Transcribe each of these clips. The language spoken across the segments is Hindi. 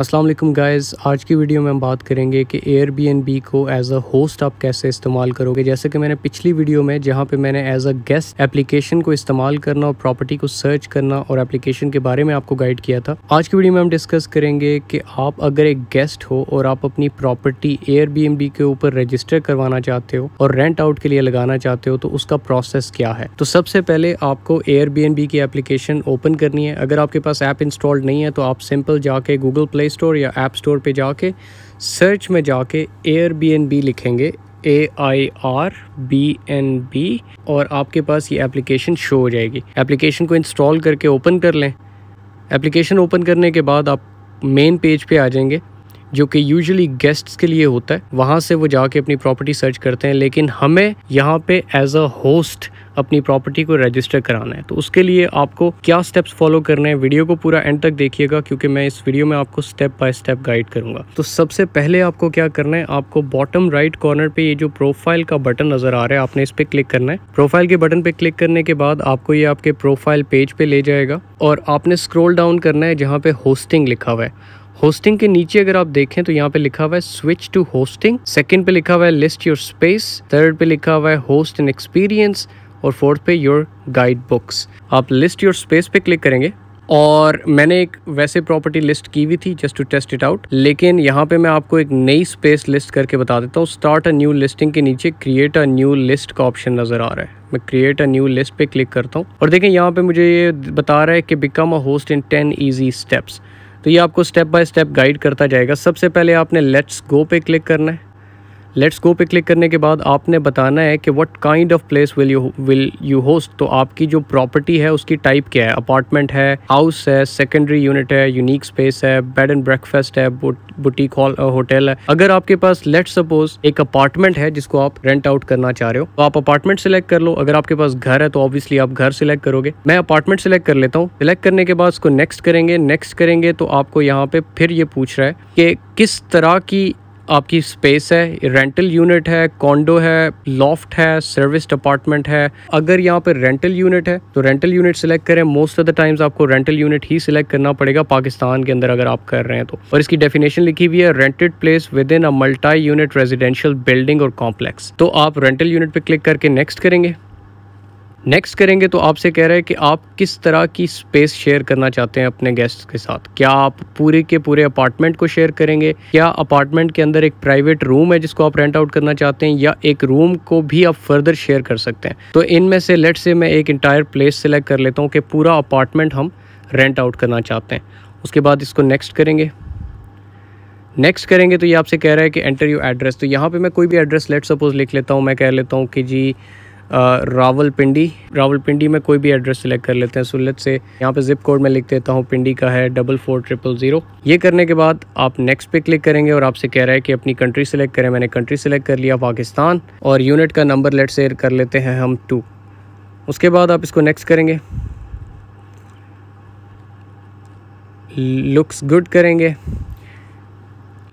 अस्सलाम वालेकुम गाइस आज की वीडियो में हम बात करेंगे कि एयर को एज अ होस्ट आप कैसे इस्तेमाल करोगे जैसे कि मैंने पिछली वीडियो में जहाँ पे मैंने एज अ गेस्ट एप्लीकेशन को इस्तेमाल करना और प्रॉपर्टी को सर्च करना और एप्लीकेशन के बारे में आपको गाइड किया था आज की वीडियो में हम डिस्कस करेंगे कि आप अगर एक गेस्ट हो और आप अपनी प्रॉपर्टी एयर के ऊपर रजिस्टर करवाना चाहते हो और रेंट आउट के लिए लगाना चाहते हो तो उसका प्रोसेस क्या है तो सबसे पहले आपको एयर की एप्लीकेशन ओपन करनी है अगर आपके पास ऐप इंस्टॉल्ड नहीं है तो आप सिंपल जाके गूगल प्ले प्ले स्टोर या ऐप स्टोर पे जाके सर्च में जाके एयर बी एन बी लिखेंगे A I R B N B और आपके पास ये एप्लीकेशन शो हो जाएगी एप्लीकेशन को इंस्टॉल करके ओपन कर लें एप्लीकेशन ओपन करने के बाद आप मेन पेज पे आ जाएंगे जो कि यूजुअली गेस्ट्स के लिए होता है वहाँ से वो जाके अपनी प्रॉपर्टी सर्च करते हैं लेकिन हमें यहाँ पे एज अ होस्ट अपनी प्रॉपर्टी को रजिस्टर कराना है तो उसके लिए आपको क्या स्टेप्स फॉलो करने हैं वीडियो को पूरा एंड तक देखिएगा क्योंकि मैं इस वीडियो में आपको स्टेप बाय स्टेप गाइड करूंगा तो सबसे पहले आपको क्या करना है आपको बॉटम राइट कॉर्नर पे ये जो प्रोफाइल का बटन नजर आ रहा है आपने इस पर क्लिक करना है प्रोफाइल के बटन पे क्लिक करने के बाद आपको ये आपके प्रोफाइल पेज पे ले जाएगा और आपने स्क्रोल डाउन करना है जहाँ पे होस्टिंग लिखा हुआ है होस्टिंग के नीचे अगर आप देखें तो यहाँ पे लिखा हुआ है स्विच टू होस्टिंग सेकंड पे लिखा हुआ है लिस्ट योर स्पेस थर्ड पे लिखा हुआ है होस्ट एंड एक्सपीरियंस और फोर्थ पे योर गाइड बुक्स आप लिस्ट योर स्पेस पे क्लिक करेंगे और मैंने एक वैसे प्रॉपर्टी लिस्ट की हुई थी just to test it out लेकिन यहाँ पे मैं आपको एक नई स्पेस लिस्ट करके बता देता हूँ स्टार्ट अ न्यू लिस्टिंग के नीचे क्रिएट अ न्यू लिस्ट का ऑप्शन नज़र आ रहा है मैं क्रिएट अ न्यू लिस्ट पे क्लिक करता हूँ और देखें यहाँ पे मुझे ये बता रहा है कि become a host in ten easy steps तो ये आपको स्टेप बाय स्टेप गाइड करता जाएगा सबसे पहले आपने लेट्स गो पे क्लिक करना है लेट्स गो पे क्लिक करने के बाद आपने बताना है कि what kind of place will you will you host तो आपकी जो प्रॉपर्टी है उसकी टाइप क्या है अपार्टमेंट है हाउस है सेकेंडरी यूनिट है यूनिक स्पेस है बेड एंड ब्रेकफास्ट है बुटीक हॉल होटल है अगर आपके पास लेट सपोज एक अपार्टमेंट है जिसको आप रेंट आउट करना चाह रहे हो तो आप अपार्टमेंट सिलेक्ट कर लो अगर आपके पास घर है तो ऑब्वियसली आप घर सिलेक्ट करोगे मैं अपार्टमेंट सिलेक्ट कर लेता हूँ सिलेक्ट करने के बाद उसको नेक्स्ट करेंगे नेक्स्ट करेंगे तो आपको यहाँ पे फिर ये पूछ रहा है कि किस तरह की आपकी स्पेस है रेंटल यूनिट है कॉन्डो है लॉफ्ट है सर्विस डिपार्टमेंट है अगर यहाँ पर रेंटल यूनिट है तो रेंटल यूनिट सेलेक्ट करें मोस्ट ऑफ द टाइम्स आपको रेंटल यूनिट ही सिलेक्ट करना पड़ेगा पाकिस्तान के अंदर अगर आप कर रहे हैं तो और इसकी डेफिनेशन लिखी हुई है rented place within a multi unit residential building और कॉम्प्लेक्स तो आप रेंटल यूनिट पर क्लिक करके नेक्स्ट करेंगे नेक्स्ट करेंगे तो आपसे कह रहे हैं कि आप किस तरह की स्पेस शेयर करना चाहते हैं अपने गेस्ट के साथ क्या आप पूरे के पूरे अपार्टमेंट को शेयर करेंगे क्या अपार्टमेंट के अंदर एक प्राइवेट रूम है जिसको आप रेंट आउट करना चाहते हैं या एक रूम को भी आप फर्दर शेयर कर सकते हैं तो इनमें से लेट से मैं एक इंटायर प्लेस सेलेक्ट कर लेता हूँ कि पूरा अपार्टमेंट हम रेंट आउट करना चाहते हैं उसके बाद इसको नेक्स्ट करेंगे नेक्स्ट करेंगे तो ये आपसे कह रहा है कि एंटर यू एड्रेस तो यहाँ पे मैं कोई भी एड्रेस लेट सपोज लिख लेता हूँ मैं कह लेता हूँ कि जी रावलपिंडी रावलपिंडी में कोई भी एड्रेस सेलेक्ट कर लेते हैं सुलत से यहाँ पे जिप कोड में लिख देता हूँ तो पिंडी का है डबल फोर ट्रिपल ज़ीरो ये करने के बाद आप नेक्स्ट पे क्लिक करेंगे और आपसे कह रहा है कि अपनी कंट्री सेलेक्ट करें मैंने कंट्री सेलेक्ट कर लिया पाकिस्तान और यूनिट का नंबर लेट से कर लेते हैं हम टू उसके बाद आप इसको नेक्स्ट करेंगे लुक्स गुड करेंगे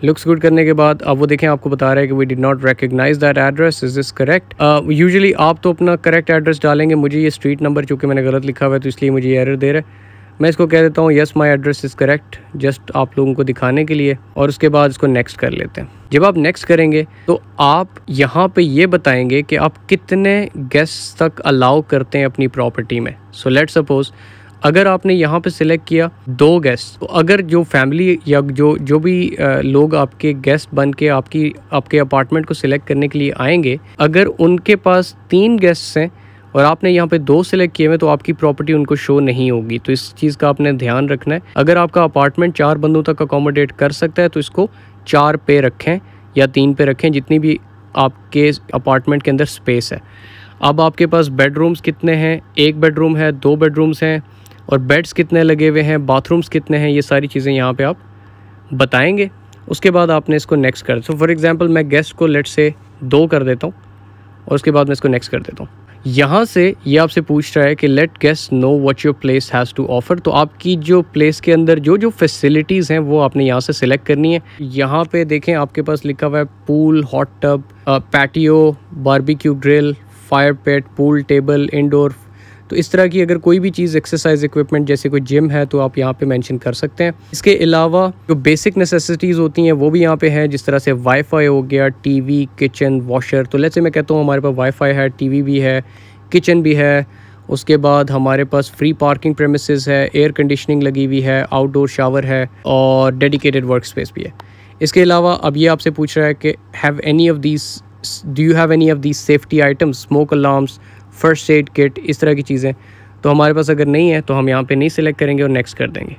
लुक्स गुड करने के बाद अब वो देखें आपको बता रहा है कि we did not recognise that address is this correct usually आप तो अपना करेक्ट एड्रेस डालेंगे मुझे ये स्ट्रीट नंबर चूँकि मैंने गलत लिखा हुआ है तो इसलिए मुझे ये एरर दे रहा है मैं इसको कह देता हूँ yes my address is correct just आप लोगों को दिखाने के लिए और उसके बाद इसको नेक्स्ट कर लेते हैं जब आप नेक्स्ट करेंगे तो आप यहाँ पे ये बताएंगे कि आप कितने गेस्ट तक अलाउ करते हैं अपनी प्रॉपर्टी में सो लेट सपोज़ अगर आपने यहाँ पे सिलेक्ट किया दो गेस्ट तो अगर जो फैमिली या जो जो भी लोग आपके गेस्ट बन के आपकी आपके अपार्टमेंट को सिलेक्ट करने के लिए आएंगे अगर उनके पास तीन गेस्ट्स हैं और आपने यहाँ पे दो सिलेक्ट किए हुए तो आपकी प्रॉपर्टी उनको शो नहीं होगी तो इस चीज़ का आपने ध्यान रखना है अगर आपका अपार्टमेंट चार बंदों तक अकोमोडेट कर सकता है तो इसको चार पे रखें या तीन पे रखें जितनी भी आपके अपार्टमेंट के अंदर स्पेस है अब आपके पास बेडरूम्स कितने हैं एक बेडरूम है दो बेडरूम्स हैं और बेड्स कितने लगे हुए हैं बाथरूम्स कितने हैं ये सारी चीज़ें यहाँ पे आप बताएंगे उसके बाद आपने इसको नेक्स्ट कर सो फॉर एग्ज़ाम्पल मैं गेस्ट को लेट से दो कर देता हूँ और उसके बाद मैं इसको नेक्स्ट कर देता हूँ यहाँ से ये आपसे पूछ रहा है कि let guest know what your place has to offer तो आपकी जो प्लेस के अंदर जो जो फैसिलिटीज़ हैं वो आपने यहाँ से सिलेक्ट करनी है यहाँ पे देखें आपके पास लिखा हुआ है pool hot tub patio barbecue grill fire pit pool table indoor तो इस तरह की अगर कोई भी चीज़ एक्सरसाइज इक्विपमेंट जैसे कोई जिम है तो आप यहाँ पे मेंशन कर सकते हैं इसके अलावा जो बेसिक नेसेसिटीज़ होती हैं वो भी यहाँ पे हैं जिस तरह से वाईफाई हो गया टीवी किचन वॉशर तो लैसे मैं कहता हूँ हमारे पास वाईफाई है टीवी भी है किचन भी है उसके बाद हमारे पास फ्री पार्किंग प्रेमिसज है एयर कंडीशनिंग लगी हुई है आउटडोर शावर है और डेडिकेटेड वर्क स्पेस भी है इसके अलावा अब ये आपसे पूछ रहा है कि have any of these do you have any of these safety items smoke alarms first aid kit इस तरह की चीज़ें तो हमारे पास अगर नहीं है तो हम यहाँ पे नहीं सिलेक्ट करेंगे और नेक्स्ट कर देंगे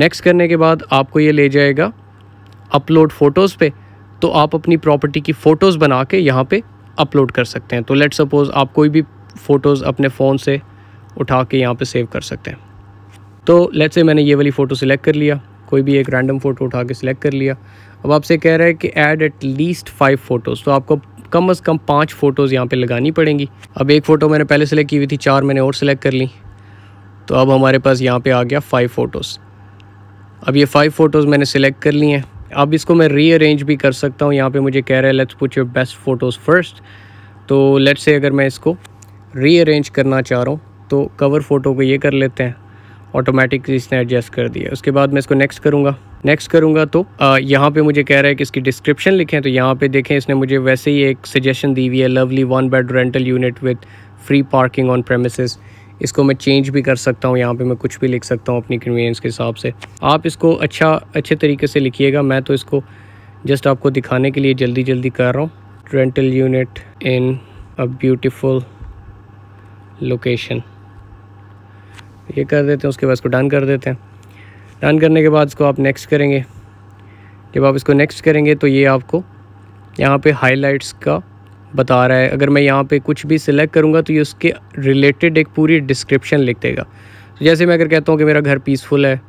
नेक्स्ट करने के बाद आपको ये ले जाएगा अपलोड फ़ोटोज़ पे तो आप अपनी प्रॉपर्टी की फ़ोटोज़ बना के यहाँ पे अपलोड कर सकते हैं तो लेट सपोज़ आप कोई भी फ़ोटोज़ अपने फ़ोन से उठा के यहाँ पे सेव कर सकते हैं तो लेट से मैंने ये वाली फ़ोटो सिलेक्ट कर लिया कोई भी एक रैंडम फ़ोटो उठा के सिलेक्ट कर लिया अब आपसे कह रहा है कि add at least five photos तो आपको कम अज़ कम पाँच फ़ोटोज़ यहाँ पे लगानी पड़ेंगी अब एक फ़ोटो मैंने पहले सेलेक्ट की हुई थी चार मैंने और सेलेक्ट कर ली तो अब हमारे पास यहाँ पे आ गया फ़ाइव फ़ोटोज़ अब ये फ़ाइव फ़ोटोज़ मैंने सेलेक्ट कर ली हैं अब इसको मैं रीअरेंज भी कर सकता हूँ यहाँ पे मुझे कह रहा है let's put your best photos first तो लेट्स से अगर मैं इसको रीअरेंज करना चाह रहा हूँ तो कवर फ़ोटो को ये कर लेते हैं ऑटोमेटिक इसने एडजस्ट कर दिया उसके बाद मैं इसको नेक्स्ट करूँगा नेक्स्ट करूँगा तो यहाँ पे मुझे कह रहा है कि इसकी डिस्क्रिप्शन लिखें तो यहाँ पे देखें इसने मुझे वैसे ही एक सजेशन दी हुई है lovely one bed rental unit with free parking on premises इसको मैं चेंज भी कर सकता हूँ यहाँ पे मैं कुछ भी लिख सकता हूँ अपनी कन्वीनियंस के हिसाब से आप इसको अच्छा अच्छे तरीके से लिखिएगा मैं तो इसको जस्ट आपको दिखाने के लिए जल्दी जल्दी कर रहा हूँ rental unit in a beautiful location ये कर देते हैं उसके बाद इसको डन कर देते हैं डन करने के बाद इसको आप नेक्स्ट करेंगे जब आप इसको नेक्स्ट करेंगे तो ये आपको यहाँ पे हाइलाइट्स का बता रहा है अगर मैं यहाँ पे कुछ भी सिलेक्ट करूँगा तो ये उसके रिलेटेड एक पूरी डिस्क्रिप्शन लिख देगा तो जैसे मैं अगर कहता हूँ कि मेरा घर पीसफुल है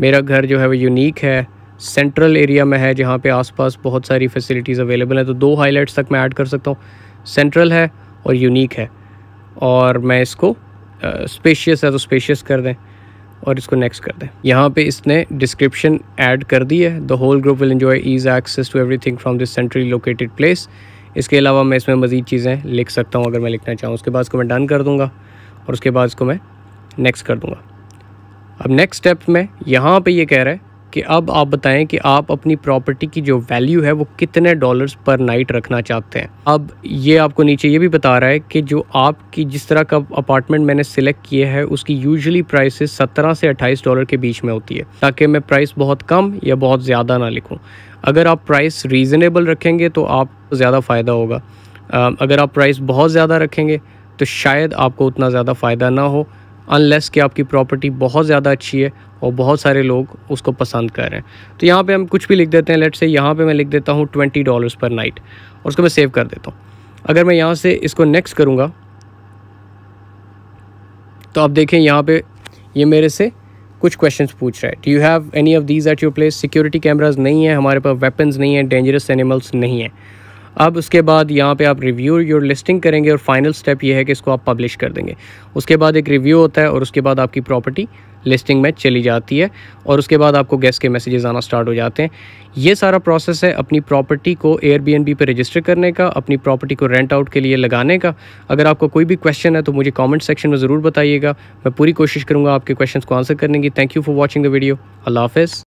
मेरा घर जो है वो यूनिक है सेंट्रल एरिया में है जहाँ पे आसपास बहुत सारी फैसिलिटीज़ अवेलेबल हैं तो दो हाईलाइट्स तक मैं ऐड कर सकता हूँ सेंट्रल है और यूनिक है और मैं इसको स्पेशियस है तो स्पेशियस कर दें और इसको नेक्स्ट कर दें यहाँ पे इसने डिस्क्रिप्शन ऐड कर दी है the whole group will enjoy easy access to everything from this centrally located place इसके अलावा मैं इसमें मज़ीद चीज़ें लिख सकता हूँ अगर मैं लिखना चाहूँ उसके बाद इसको मैं डन कर दूँगा और उसके बाद इसको मैं नेक्स्ट कर दूँगा अब नेक्स्ट स्टेप में यहाँ पे ये यह कह रहा है कि अब आप बताएं कि आप अपनी प्रॉपर्टी की जो वैल्यू है वो कितने डॉलर्स पर नाइट रखना चाहते हैं अब ये आपको नीचे ये भी बता रहा है कि जो आपकी जिस तरह का अपार्टमेंट मैंने सिलेक्ट किया है उसकी यूजली प्राइस सत्रह से अट्ठाईस डॉलर के बीच में होती है ताकि मैं प्राइस बहुत कम या बहुत ज़्यादा ना लिखूँ अगर आप प्राइस रीज़नेबल रखेंगे तो आप ज़्यादा फ़ायदा होगा अगर आप प्राइस बहुत ज़्यादा रखेंगे तो शायद आपको उतना ज़्यादा फ़ायदा ना हो अनलेस कि आपकी प्रॉपर्टी बहुत ज़्यादा अच्छी है और बहुत सारे लोग उसको पसंद कर रहे हैं तो यहाँ पे हम कुछ भी लिख देते हैं लेट से यहाँ पे मैं लिख देता हूँ ट्वेंटी डॉलर्स पर नाइट और उसको मैं सेव कर देता हूँ अगर मैं यहाँ से इसको नेक्स्ट करूँगा तो आप देखें यहाँ पे ये मेरे से कुछ क्वेश्चंस पूछ रहा है do you have any of these at your place security cameras नहीं है हमारे पास वेपन्स नहीं है डेंजरस एनिमल्स नहीं है अब उसके बाद यहाँ पे आप रिव्यू योर लिस्टिंग करेंगे और फाइनल स्टेप ये है कि इसको आप पब्लिश कर देंगे उसके बाद एक रिव्यू होता है और उसके बाद आपकी प्रॉपर्टी लिस्टिंग में चली जाती है और उसके बाद आपको गेस्ट के मैसेजेस आना स्टार्ट हो जाते हैं ये सारा प्रोसेस है अपनी प्रॉपर्टी को एयरबीएनबी पे रजिस्टर करने का अपनी प्रॉपर्टी को रेंट आउट के लिए लगाने का अगर आपको कोई भी क्वेश्चन है तो मुझे कमेंट सेक्शन में ज़रूर बताइएगा मैं पूरी कोशिश करूँगा आपके क्वेश्चन को आंसर करने की thank you for watching the video अल्लाह हाफिज़